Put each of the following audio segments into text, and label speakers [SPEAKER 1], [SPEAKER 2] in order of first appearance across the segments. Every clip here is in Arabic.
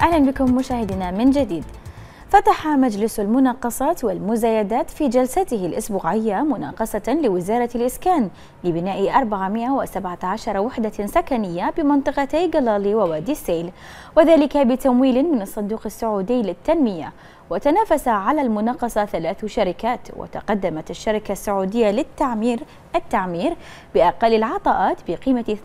[SPEAKER 1] أهلا بكم مشاهدينا من جديد فتح مجلس المناقصات والمزايدات في جلسته الأسبوعية مناقصة لوزارة الإسكان لبناء 417 وحدة سكنية بمنطقتي جلالي ووادي السيل وذلك بتمويل من الصندوق السعودي للتنمية وتنافس على المناقصة ثلاث شركات وتقدمت الشركة السعودية للتعمير التعمير بأقل العطاءات بقيمة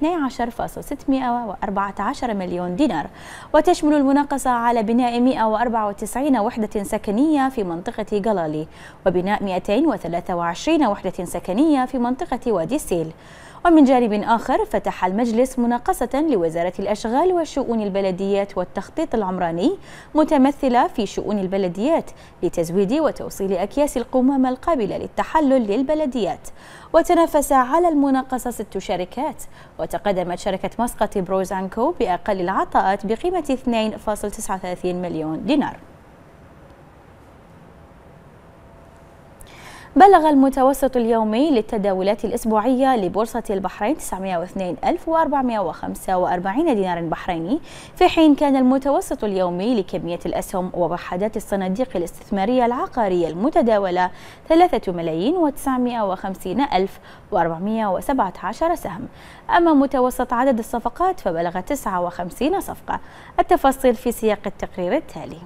[SPEAKER 1] 12.614 مليون دينار وتشمل المناقصة على بناء 194 وحدة سكنية في منطقة جلالي وبناء 223 وحدة سكنية في منطقة وادي السيل ومن جانب آخر فتح المجلس مناقصة لوزارة الأشغال وشؤون البلديات والتخطيط العمراني متمثلة في شؤون البلديات لتزويد وتوصيل أكياس القمامة القابلة للتحلل للبلديات وتنافس على المناقصة ست شركات وتقدمت شركة مسقط بروزانكو بأقل العطاءات بقيمة 2.39 مليون دينار بلغ المتوسط اليومي للتداولات الأسبوعية لبورصة البحرين 902,445 دينار بحريني في حين كان المتوسط اليومي لكمية الأسهم ووحدات الصناديق الاستثمارية العقارية المتداولة 3 ملايين و950 ألف و417 سهم أما متوسط عدد الصفقات فبلغ 59 صفقة التفاصيل في سياق التقرير التالي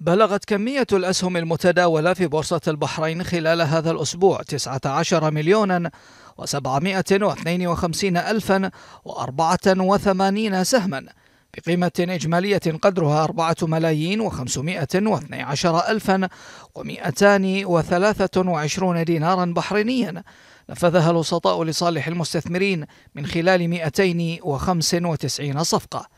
[SPEAKER 2] بلغت كمية الأسهم المتداولة في بورصة البحرين خلال هذا الأسبوع 19 مليونا و752 ألفا و84 سهما بقيمة إجمالية قدرها 4 ملايين و512 ألفا و223 دينارا بحرينيا نفذها الوسطاء لصالح المستثمرين من خلال 295 صفقة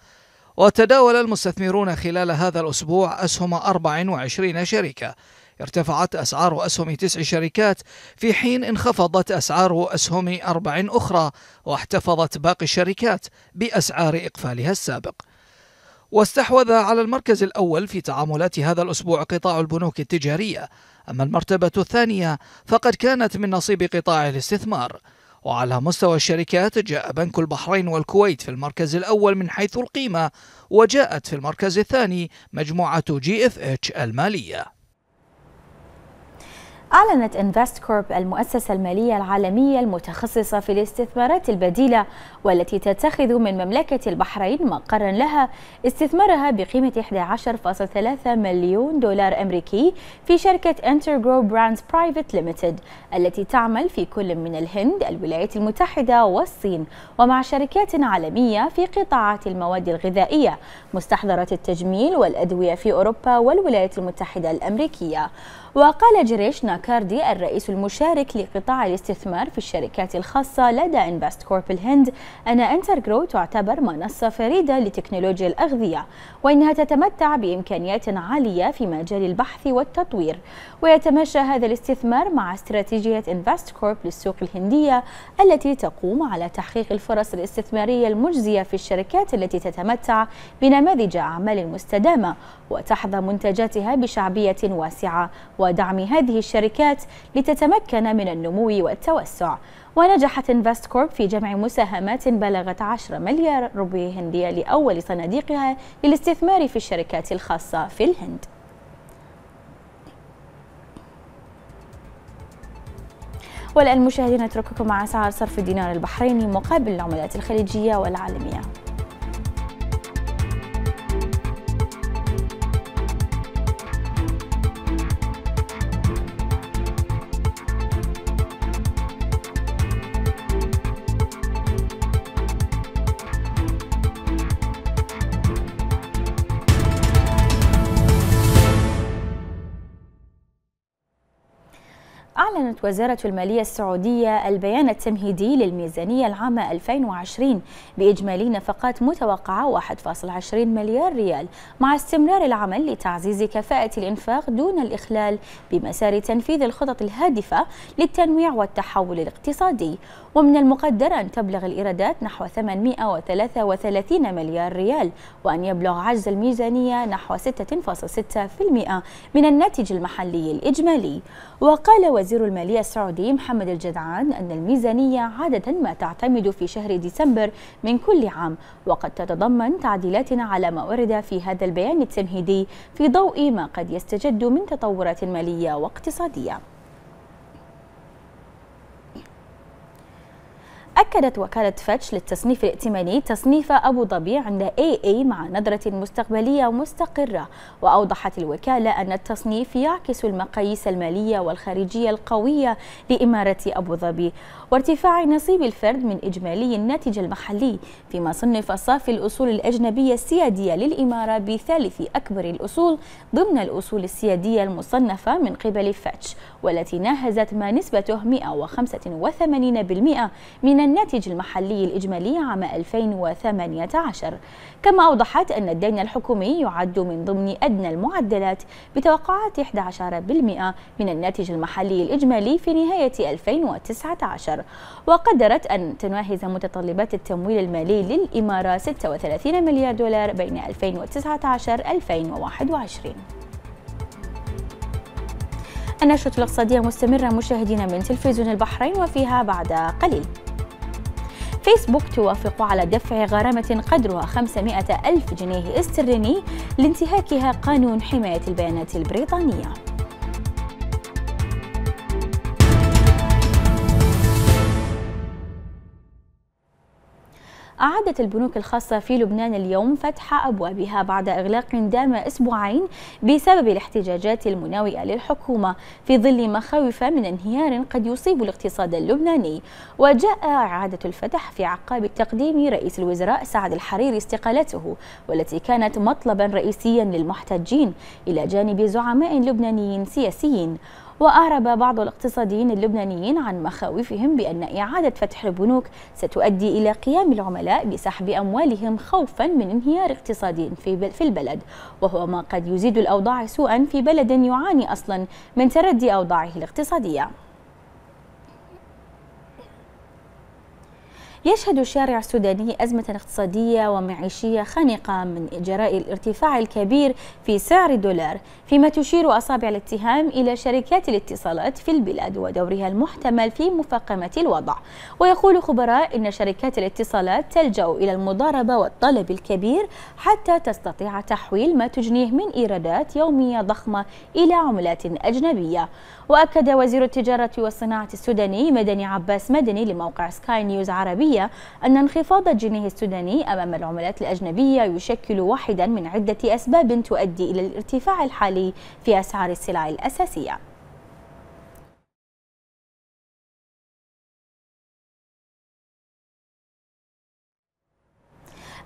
[SPEAKER 2] وتداول المستثمرون خلال هذا الأسبوع أسهم 24 شركة ارتفعت أسعار أسهم تسع شركات في حين انخفضت أسعار أسهم أربع أخرى واحتفظت باقي الشركات بأسعار إقفالها السابق واستحوذ على المركز الأول في تعاملات هذا الأسبوع قطاع البنوك التجارية أما المرتبة الثانية فقد كانت من نصيب قطاع الاستثمار وعلى مستوى الشركات جاء بنك البحرين والكويت في المركز الأول من حيث القيمة وجاءت في المركز الثاني مجموعة جي اف اتش المالية
[SPEAKER 1] أعلنت انفست كورب المؤسسة المالية العالمية المتخصصة في الاستثمارات البديلة والتي تتخذ من مملكة البحرين مقرا لها استثمارها بقيمة 11.3 مليون دولار أمريكي في شركة إنترغرو براندز برايفت ليمتد التي تعمل في كل من الهند، الولايات المتحدة والصين ومع شركات عالمية في قطاعات المواد الغذائية، مستحضرات التجميل والأدوية في أوروبا والولايات المتحدة الأمريكية وقال جريش ناكاردي الرئيس المشارك لقطاع الاستثمار في الشركات الخاصة لدى انفست كورب الهند أن جرو تعتبر منصة فريدة لتكنولوجيا الأغذية وإنها تتمتع بإمكانيات عالية في مجال البحث والتطوير ويتماشى هذا الاستثمار مع استراتيجية انفست كورب للسوق الهندية التي تقوم على تحقيق الفرص الاستثمارية المجزية في الشركات التي تتمتع بنماذج أعمال مستدامة وتحظى منتجاتها بشعبية واسعة ودعم هذه الشركات لتتمكن من النمو والتوسع ونجحت انفست كورب في جمع مساهمات بلغت 10 مليار روبيه هندية لأول صناديقها للاستثمار في الشركات الخاصة في الهند والآن مشاهدينا نترككم مع أسعار صرف الدينار البحريني مقابل العملات الخليجية والعالمية أعلنت وزارة المالية السعودية البيان التمهيدي للميزانية العامة 2020 بإجمالي نفقات متوقعة 1.20 مليار ريال مع استمرار العمل لتعزيز كفاءة الإنفاق دون الإخلال بمسار تنفيذ الخطط الهادفة للتنويع والتحول الاقتصادي ومن المقدر أن تبلغ الإيرادات نحو 833 مليار ريال وأن يبلغ عجز الميزانية نحو 6.6% من الناتج المحلي الإجمالي وقال وزير وزير المالية السعودي محمد الجدعان أن الميزانية عادة ما تعتمد في شهر ديسمبر من كل عام وقد تتضمن تعديلات على ما ورد في هذا البيان التمهيدي في ضوء ما قد يستجد من تطورات مالية واقتصادية أكدت وكالة فتش للتصنيف الائتماني تصنيف أبو ظبي عند AA مع نظرة مستقبلية مستقرة وأوضحت الوكالة أن التصنيف يعكس المقاييس المالية والخارجية القوية لإمارة أبو ظبي وارتفاع نصيب الفرد من إجمالي الناتج المحلي فيما صنف صافي الأصول الأجنبية السيادية للإمارة بثالث أكبر الأصول ضمن الأصول السيادية المصنفة من قبل فتش والتي ناهزت ما نسبته 185% من الناتج المحلي الإجمالي عام 2018 كما أوضحت أن الدين الحكومي يعد من ضمن أدنى المعدلات بتوقعات 11% من الناتج المحلي الإجمالي في نهاية 2019 وقدرت أن تناهز متطلبات التمويل المالي للإمارة 36 مليار دولار بين 2019-2021 النشرة الاقتصادية مستمرة مشاهدينا من تلفزيون البحرين وفيها بعد قليل فيسبوك توافق على دفع غرامة قدرها 500 ألف جنيه استرليني لانتهاكها قانون حماية البيانات البريطانية أعادت البنوك الخاصة في لبنان اليوم فتح أبوابها بعد إغلاق دام أسبوعين بسبب الاحتجاجات المناوئة للحكومة في ظل مخاوف من انهيار قد يصيب الاقتصاد اللبناني وجاء إعادة الفتح في عقاب تقديم رئيس الوزراء سعد الحريري استقالته والتي كانت مطلبا رئيسيا للمحتجين إلى جانب زعماء لبنانيين سياسيين وأعرب بعض الاقتصاديين اللبنانيين عن مخاوفهم بأن إعادة فتح البنوك ستؤدي إلى قيام العملاء بسحب أموالهم خوفا من انهيار اقتصادي في البلد وهو ما قد يزيد الأوضاع سوءا في بلد يعاني أصلا من تردي أوضاعه الاقتصادية يشهد الشارع السوداني أزمة اقتصادية ومعيشية خانقة من جراء الارتفاع الكبير في سعر الدولار فيما تشير أصابع الاتهام إلى شركات الاتصالات في البلاد ودورها المحتمل في مفاقمة الوضع ويقول خبراء إن شركات الاتصالات تلجأ إلى المضاربة والطلب الكبير حتى تستطيع تحويل ما تجنيه من إيرادات يومية ضخمة إلى عملات أجنبية وأكد وزير التجارة والصناعة السوداني مدني عباس مدني لموقع سكاي نيوز عربية أن انخفاض الجنيه السوداني أمام العملات الأجنبية يشكل واحدا من عدة أسباب تؤدي إلى الارتفاع الحالي في أسعار السلع الأساسية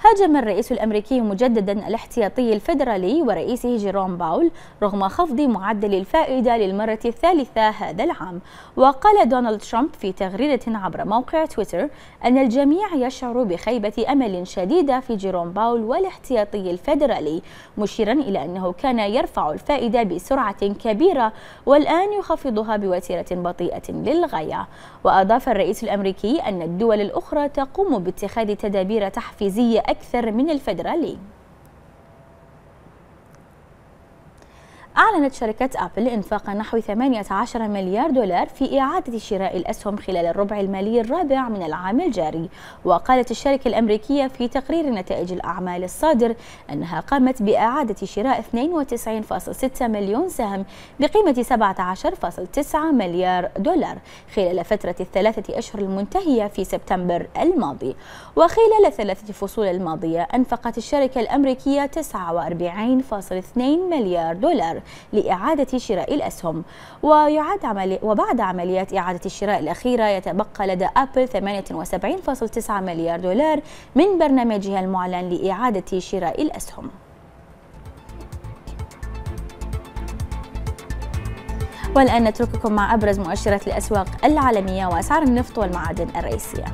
[SPEAKER 1] هاجم الرئيس الأمريكي مجددا الاحتياطي الفيدرالي ورئيسه جيروم باول رغم خفض معدل الفائدة للمرة الثالثة هذا العام وقال دونالد ترامب في تغريدة عبر موقع تويتر أن الجميع يشعر بخيبة أمل شديدة في جيروم باول والاحتياطي الفيدرالي مشيرا إلى أنه كان يرفع الفائدة بسرعة كبيرة والآن يخفضها بوتيرة بطيئة للغاية وأضاف الرئيس الأمريكي أن الدول الأخرى تقوم باتخاذ تدابير تحفيزية أكثر من الفدرالي أعلنت شركة أبل إنفاق نحو 18 مليار دولار في إعادة شراء الأسهم خلال الربع المالي الرابع من العام الجاري وقالت الشركة الأمريكية في تقرير نتائج الأعمال الصادر أنها قامت بإعادة شراء 92.6 مليون سهم بقيمة 17.9 مليار دولار خلال فترة الثلاثة أشهر المنتهية في سبتمبر الماضي وخلال الثلاثة فصول الماضية أنفقت الشركة الأمريكية 49.2 مليار دولار لإعادة شراء الأسهم ويعاد عملي وبعد عمليات إعادة الشراء الأخيرة يتبقى لدى أبل 78.9 مليار دولار من برنامجها المعلن لإعادة شراء الأسهم والآن نترككم مع أبرز مؤشرات الأسواق العالمية وأسعار النفط والمعادن الرئيسية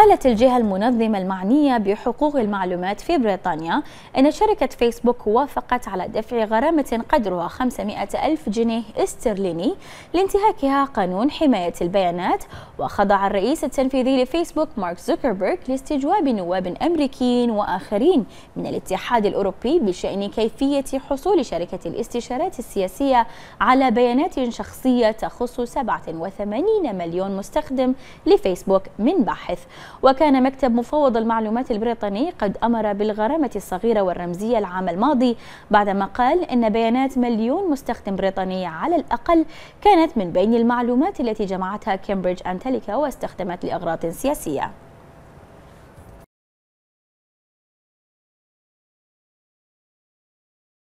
[SPEAKER 1] قالت الجهة المنظمة المعنية بحقوق المعلومات في بريطانيا أن شركة فيسبوك وافقت على دفع غرامة قدرها 500 ألف جنيه استرليني لانتهاكها قانون حماية البيانات وخضع الرئيس التنفيذي لفيسبوك مارك زوكربيرغ لاستجواب نواب أمريكيين وآخرين من الاتحاد الأوروبي بشأن كيفية حصول شركة الاستشارات السياسية على بيانات شخصية تخص 87 مليون مستخدم لفيسبوك من باحث وكان مكتب مفوض المعلومات البريطاني قد أمر بالغرامة الصغيرة والرمزية العام الماضي بعدما قال إن بيانات مليون مستخدم بريطاني على الأقل كانت من بين المعلومات التي جمعتها كامبريدج أنتليكا واستخدمت لأغراض سياسية